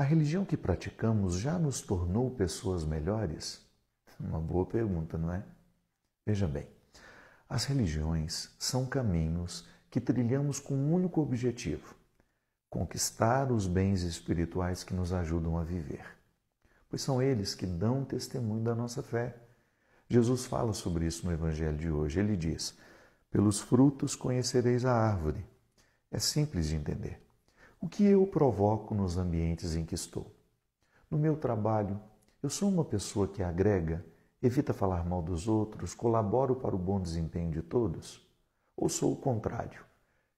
A religião que praticamos já nos tornou pessoas melhores? Uma boa pergunta, não é? Veja bem, as religiões são caminhos que trilhamos com um único objetivo: conquistar os bens espirituais que nos ajudam a viver. Pois são eles que dão testemunho da nossa fé. Jesus fala sobre isso no Evangelho de hoje. Ele diz: Pelos frutos conhecereis a árvore. É simples de entender o que eu provoco nos ambientes em que estou. No meu trabalho, eu sou uma pessoa que agrega, evita falar mal dos outros, colaboro para o bom desempenho de todos? Ou sou o contrário?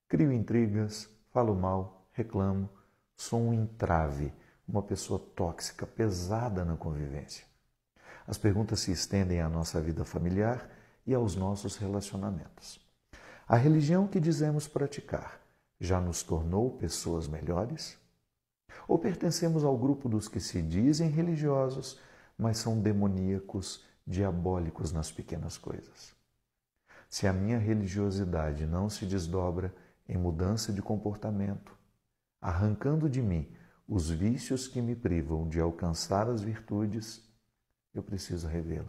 Crio intrigas, falo mal, reclamo, sou um entrave, uma pessoa tóxica, pesada na convivência. As perguntas se estendem à nossa vida familiar e aos nossos relacionamentos. A religião que dizemos praticar já nos tornou pessoas melhores? Ou pertencemos ao grupo dos que se dizem religiosos, mas são demoníacos, diabólicos nas pequenas coisas? Se a minha religiosidade não se desdobra em mudança de comportamento, arrancando de mim os vícios que me privam de alcançar as virtudes, eu preciso revê-la.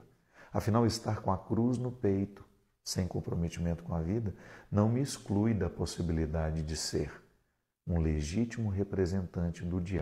Afinal, estar com a cruz no peito sem comprometimento com a vida, não me exclui da possibilidade de ser um legítimo representante do diabo.